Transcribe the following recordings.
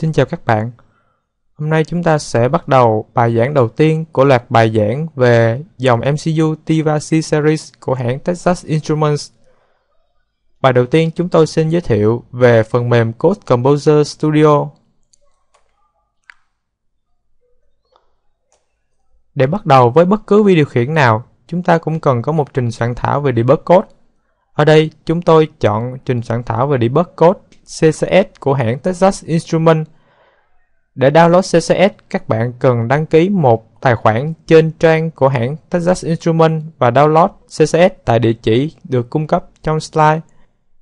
Xin chào các bạn. Hôm nay chúng ta sẽ bắt đầu bài giảng đầu tiên của loạt bài giảng về dòng MCU Tiva C Series của hãng Texas Instruments. Bài đầu tiên chúng tôi xin giới thiệu về phần mềm Code Composer Studio. Để bắt đầu với bất cứ vi điều khiển nào, chúng ta cũng cần có một trình soạn thảo về debug code. Ở đây, chúng tôi chọn trình soạn thảo về debug code CCS của hãng Texas Instruments. Để download CCS, các bạn cần đăng ký một tài khoản trên trang của hãng Texas Instruments và download CCS tại địa chỉ được cung cấp trong slide.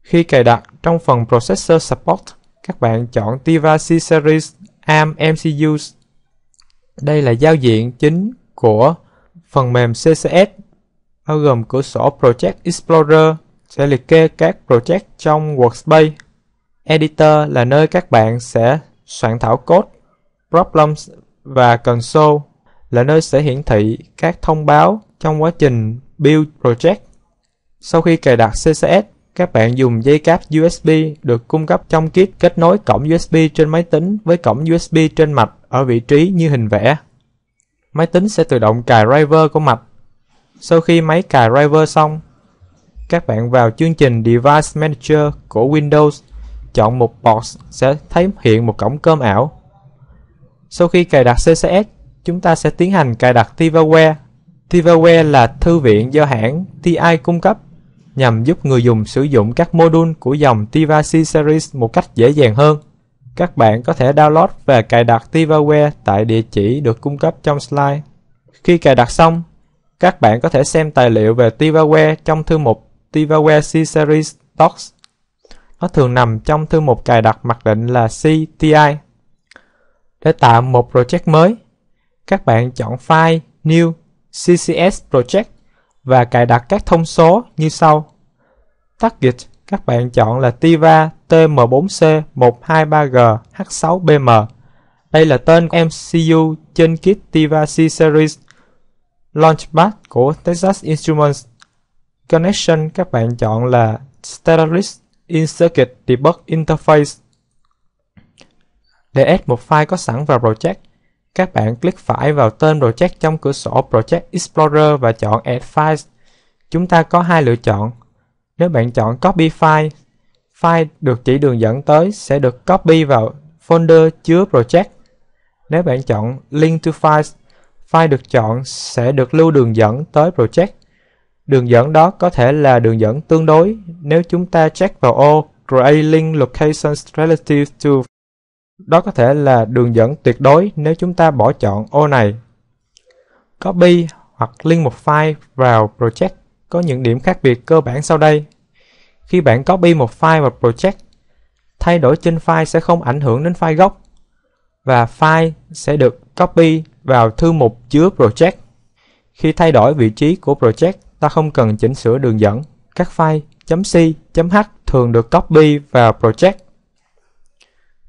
Khi cài đặt trong phần Processor Support, các bạn chọn Tiva C-Series ARM MCUs. Đây là giao diện chính của phần mềm CCS bao gồm cửa sổ Project Explorer sẽ liệt kê các project trong Workspace Editor là nơi các bạn sẽ soạn thảo code, problems và console là nơi sẽ hiển thị các thông báo trong quá trình build project. Sau khi cài đặt CSS, các bạn dùng dây cáp USB được cung cấp trong kit kết nối cổng USB trên máy tính với cổng USB trên mạch ở vị trí như hình vẽ. Máy tính sẽ tự động cài driver của mạch. Sau khi máy cài driver xong, các bạn vào chương trình Device Manager của Windows chọn mục Box sẽ thấy hiện một cổng cơm ảo. Sau khi cài đặt ccs chúng ta sẽ tiến hành cài đặt Tivaware. Tivaware là thư viện do hãng TI cung cấp nhằm giúp người dùng sử dụng các module của dòng Tiva C Series một cách dễ dàng hơn. Các bạn có thể download và cài đặt Tivaware tại địa chỉ được cung cấp trong slide. Khi cài đặt xong, các bạn có thể xem tài liệu về Tivaware trong thư mục Tivaware C Series Docs nó thường nằm trong thư mục cài đặt mặc định là CTI. Để tạo một project mới, các bạn chọn file New CCS Project và cài đặt các thông số như sau. Target các bạn chọn là Tiva TM4C123GH6BM. Đây là tên của MCU trên kit Tiva C Series Launchpad của Texas Instruments. Connection các bạn chọn là Stellaris in-circuit debug interface. Để add một file có sẵn vào project, các bạn click phải vào tên project trong cửa sổ Project Explorer và chọn Add Files. Chúng ta có hai lựa chọn. Nếu bạn chọn Copy File, file được chỉ đường dẫn tới sẽ được copy vào folder chứa project. Nếu bạn chọn Link to Files, file được chọn sẽ được lưu đường dẫn tới project. Đường dẫn đó có thể là đường dẫn tương đối nếu chúng ta check vào ô Trailing Locations Relative to. Đó có thể là đường dẫn tuyệt đối nếu chúng ta bỏ chọn ô này. Copy hoặc link một file vào project có những điểm khác biệt cơ bản sau đây. Khi bạn copy một file vào project, thay đổi trên file sẽ không ảnh hưởng đến file gốc và file sẽ được copy vào thư mục chứa project. Khi thay đổi vị trí của project, ta không cần chỉnh sửa đường dẫn. Các file .c, .h thường được copy vào project.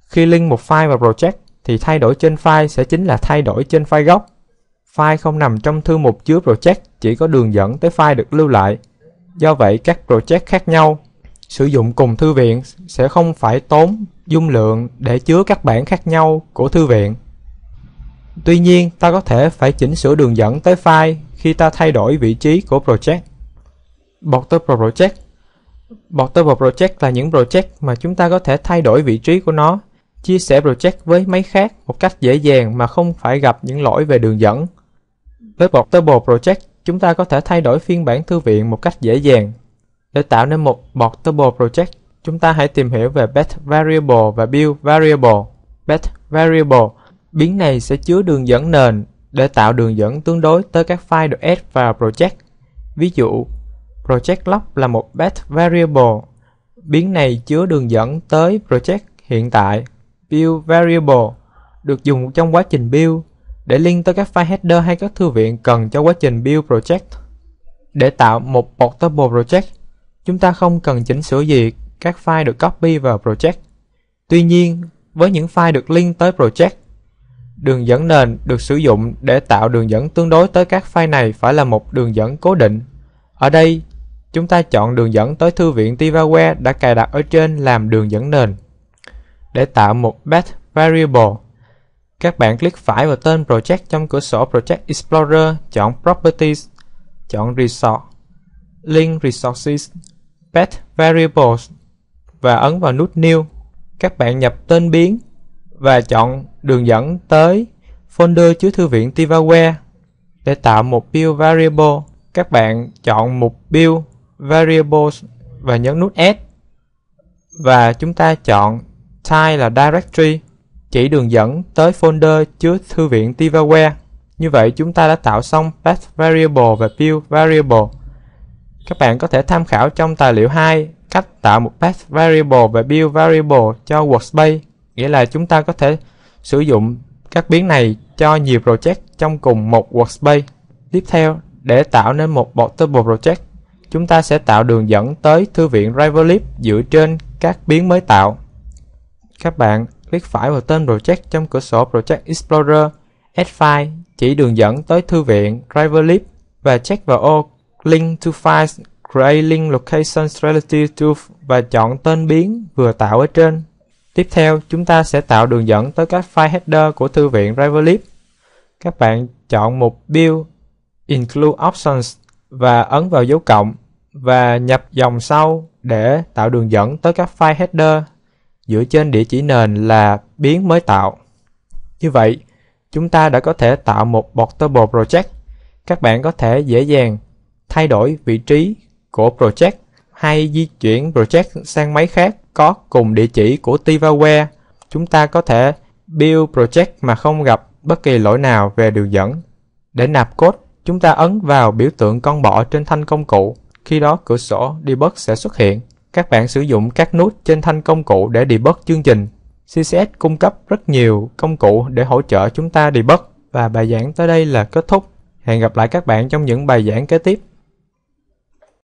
Khi link một file vào project thì thay đổi trên file sẽ chính là thay đổi trên file gốc. File không nằm trong thư mục chứa project, chỉ có đường dẫn tới file được lưu lại. Do vậy các project khác nhau sử dụng cùng thư viện sẽ không phải tốn dung lượng để chứa các bản khác nhau của thư viện. Tuy nhiên, ta có thể phải chỉnh sửa đường dẫn tới file khi ta thay đổi vị trí của project. Portable project Portable project là những project mà chúng ta có thể thay đổi vị trí của nó, chia sẻ project với máy khác một cách dễ dàng mà không phải gặp những lỗi về đường dẫn. Với Portable project, chúng ta có thể thay đổi phiên bản thư viện một cách dễ dàng. Để tạo nên một Portable project, chúng ta hãy tìm hiểu về bet variable và build variable. Bet variable biến này sẽ chứa đường dẫn nền để tạo đường dẫn tương đối tới các file được add vào project. Ví dụ, project log là một path variable. Biến này chứa đường dẫn tới project hiện tại, build variable, được dùng trong quá trình build để link tới các file header hay các thư viện cần cho quá trình build project. Để tạo một portable project, chúng ta không cần chỉnh sửa gì các file được copy vào project. Tuy nhiên, với những file được link tới project, đường dẫn nền được sử dụng để tạo đường dẫn tương đối tới các file này phải là một đường dẫn cố định. Ở đây, chúng ta chọn đường dẫn tới thư viện Tivaware đã cài đặt ở trên làm đường dẫn nền. Để tạo một path variable, các bạn click phải vào tên project trong cửa sổ Project Explorer, chọn Properties, chọn Resource, Link Resources, Path Variables và ấn vào nút New. Các bạn nhập tên biến và chọn đường dẫn tới folder chứa thư viện Tivaware. Để tạo một build variable, các bạn chọn mục build variables và nhấn nút S. Và chúng ta chọn type là directory, chỉ đường dẫn tới folder chứa thư viện Tivaware. Như vậy chúng ta đã tạo xong path variable và build variable. Các bạn có thể tham khảo trong tài liệu 2 cách tạo một path variable và build variable cho workspace, nghĩa là chúng ta có thể sử dụng các biến này cho nhiều project trong cùng một workspace. Tiếp theo, để tạo nên một bộ table project, chúng ta sẽ tạo đường dẫn tới thư viện Rivalip dựa trên các biến mới tạo. Các bạn click phải vào tên project trong cửa sổ Project Explorer, Add File chỉ đường dẫn tới thư viện Rivalip và check vào ô Link to Files Create Link Location Relative to và chọn tên biến vừa tạo ở trên. Tiếp theo, chúng ta sẽ tạo đường dẫn tới các file header của thư viện Driverlib. Các bạn chọn mục Build, Include Options và ấn vào dấu cộng và nhập dòng sau để tạo đường dẫn tới các file header dựa trên địa chỉ nền là biến mới tạo. Như vậy, chúng ta đã có thể tạo một portable project. Các bạn có thể dễ dàng thay đổi vị trí của project hay di chuyển project sang máy khác có cùng địa chỉ của Tivaware, chúng ta có thể build project mà không gặp bất kỳ lỗi nào về đường dẫn. Để nạp code, chúng ta ấn vào biểu tượng con bọ trên thanh công cụ. Khi đó cửa sổ debug sẽ xuất hiện. Các bạn sử dụng các nút trên thanh công cụ để debug chương trình. CSS cung cấp rất nhiều công cụ để hỗ trợ chúng ta debug. Và bài giảng tới đây là kết thúc. Hẹn gặp lại các bạn trong những bài giảng kế tiếp.